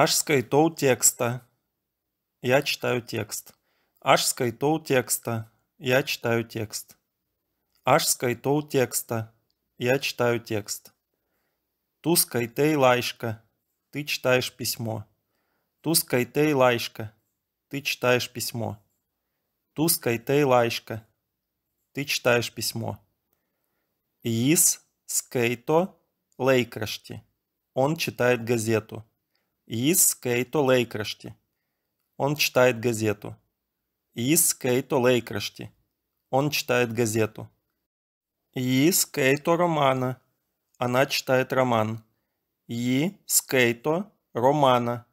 Аж Ашскайтоу текста. Я читаю текст. Аж Ашскайтоу текста. Я читаю текст. Аж Ашскайтоу текста. Я читаю текст. Тускайтей лайшка. Ты читаешь письмо. Тускайтей лайшка. Ты читаешь письмо. Тускайтей лайшка. Ты читаешь письмо. Ис скайто лейкрашти. Он читает газету. Из Кейто Лейкрашти. Он читает газету. Из Кейто Лейкрашти. Он читает газету. Из Кейто Романа. Она читает роман. И Скейто Романа.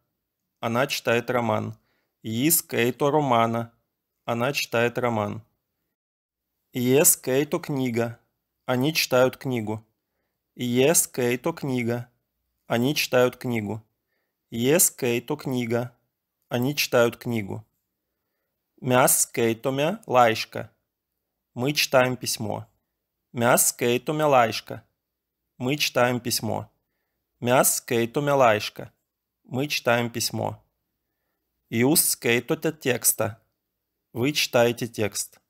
Она читает роман. И Скейто Романа. Она читает роман. Ес Кейто книга. Они читают книгу. Ес Кейто книга. Они читают книгу. Ес кейто книга. Они читают книгу. Мяс кейтомя лайшка. Мы читаем письмо. Мяс кейтомя лайшка. Мы читаем письмо. Мяс кейтомя лайшка. Мы читаем письмо. Jūs skaitote tekstą. Вы читаете текст.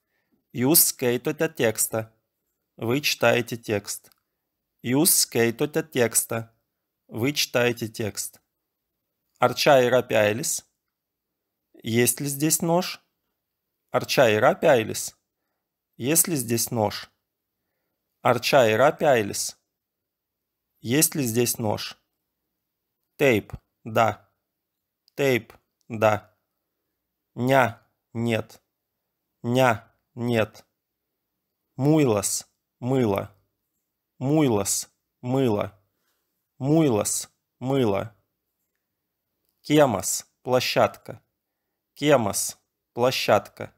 Jūs skaitote tekstą. Вы читаете текст. Jūs skaitote tekstą. Вы читаете текст. Арча и рапяйлис. Есть ли здесь нож? Арча и рапяйлис. Есть ли здесь нож? Арча и рапяйлис. Есть ли здесь нож? Тейп. Да. Тейп. Да. Ня. Нет. Ня. Нет. Муйлос. Мыло. Муйлос. Мыло. Муйлос. Мыло. Кемос – площадка. Кемос – площадка.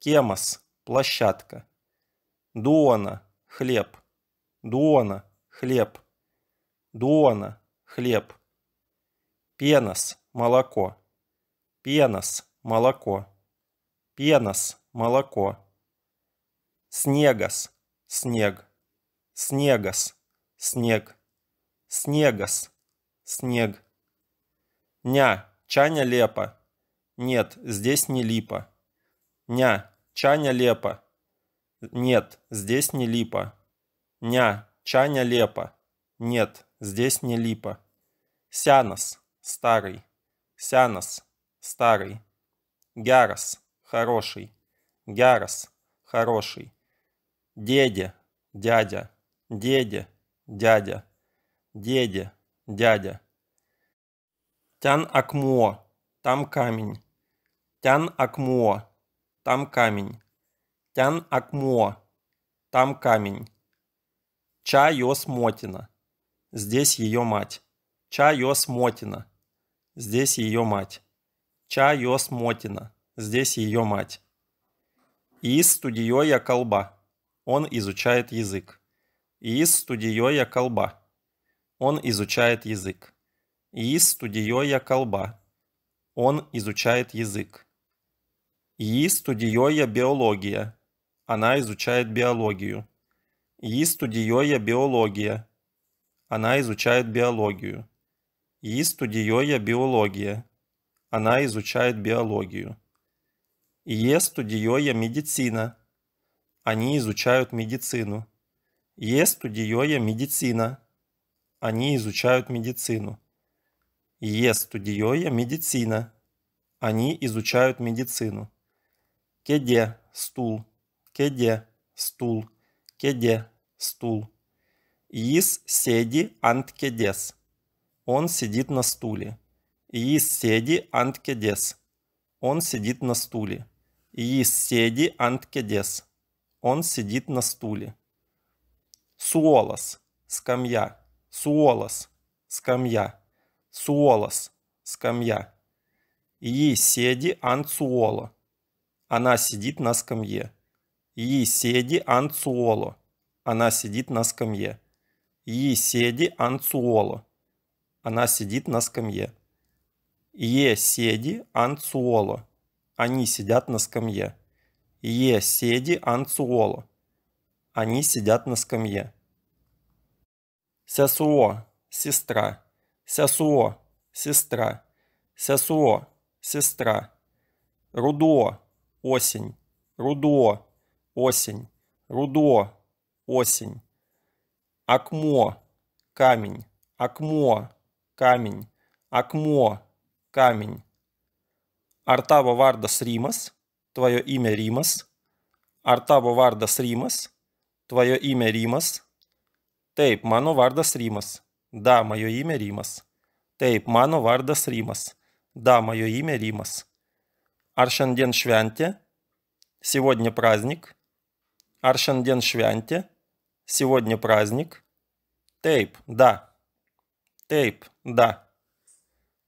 Кемос – площадка. Дуона – хлеб. Дуона – хлеб. Дуона – хлеб. Пенос – молоко. Пенос – молоко. Пенос – молоко. Снегос – снег. Снегос – снег. Снегос – снег. Ня, Чаня Лепа. Нет, здесь не липа. Ня, Чаня Лепа. Нет, здесь не липа. Ня, Чаня Лепа. Нет, здесь не липа. Сянос, старый. Сянос, старый. Гярос, хороший. Гярос, хороший. Дедя, дядя, деде, дядя, деде, дядя. Тян акмо, там камень. Тян акмо, там камень. Тян акмо, там камень. Ча йо смотина. Здесь ее мать. Ча йо смотина. Здесь ее мать. Ча йо смотина. Здесь ее мать. Из студио я колба. Он изучает язык. Из студио я колба. Он изучает язык и студиоя колба. Он изучает язык. И студиоя биология. Она изучает биологию. И студиоя биология. Она изучает биологию. И студиоя биология. Она изучает биологию. И студиоя медицина. Они изучают медицину. И студиоя медицина. Они изучают медицину. Е студиоя медицина. Они изучают медицину. Кеде стул. Кеде стул. Кеде стул. Ис седи ант кедес. Он сидит на стуле. Ис седи ант кедес. Он сидит на стуле. Ис седи ант кедес. Он сидит на стуле. Суолос. Скамья. Суолос. Скамья. Суолос – скамья. И седи анцуоло. Она сидит на скамье. И седи анцуоло. Она сидит на скамье. И седи анцуоло. Она сидит на скамье. Е седи анцуоло. Они сидят на скамье. Е седи анцуоло. Они сидят на скамье. Сесуо – сестра. Сясуо, сестра. Сясуо, сестра. Рудо, осень. Рудо, осень. Рудо, осень. Акмо, камень. Акмо, камень. Акмо, камень. Артаба Вардас Римас, твое имя Римас. Артаба Вардас Римас, твое имя Римас. Тейп Мано Вардас Римас. Да, мое имя Римас. Тейп мано вардас Римас. Да, мое имя Римас. Аршанден Швянте. Сегодня праздник. Аршанден Швянте. Сегодня праздник. Тейп, да. Тейп, да.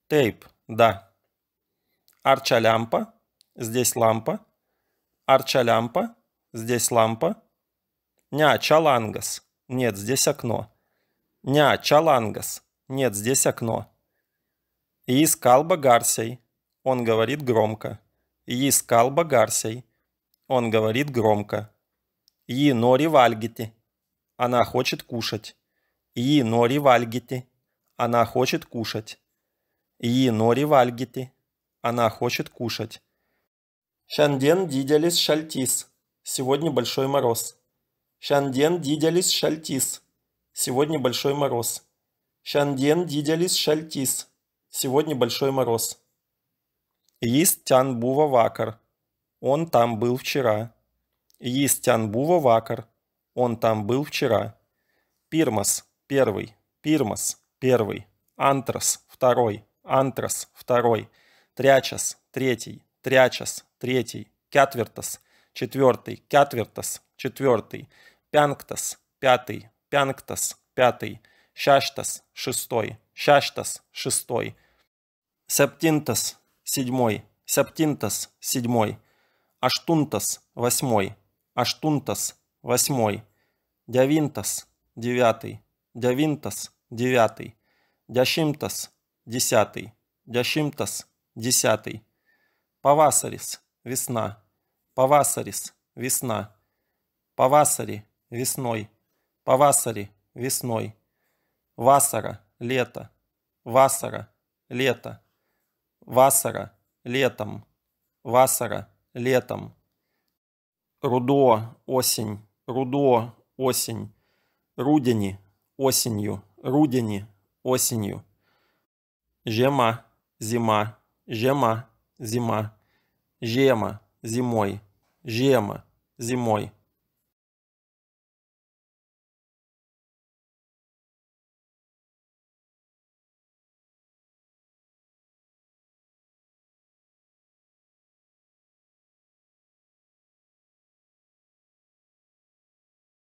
Тейп, да. Арча лямпа. Здесь лампа. Арча лямпа. Здесь лампа. Ня, чалангас. Нет, здесь окно. «Ня, Чалангас. Нет, здесь окно». «Искал Багарсей», – он говорит громко. «Искал Багарсей», – он говорит громко. «И нори вальгити». Она хочет кушать. «И нори вальгити». Она хочет кушать. «И нори вальгити». Она хочет кушать. «Шанден диделис шальтис». Сегодня большой мороз. «Шанден диделис шальтис». Сегодня большой мороз. Шанден дидялис шальтис. Сегодня большой мороз. Есть бува вакар. Он там был вчера. Есть бува вакар. Он там был вчера. Пирмас – первый. Пирмас – первый. Антрас – второй. Антрас – второй. Трячас – третий. Трячас – третий. Кятвертас – четвертый. Кятвертас – четвертый. Пянктас – пятый. Пянктас – пятый, Шаштас – шестой, Шаштас – шестой, Септинтас – седьмой, Септинтас – седьмой, Аштунтас – восьмой, Аштунтас – восьмой, Дявинтас – девятый, Дявинтас – девятый, Дяшимтас – десятый, Дяшимтас – десятый, Павасарис – весна, Павасарис – весна, Павасари – весной – Повасари весной. Васара – лето. Васара – лето. Васара – летом. Васара – летом. Рудо – осень. Рудо – осень. Рудени – осенью. Рудени – осенью. Жема – зима. Жема – зима. Жема – зимой. Жема – зимой.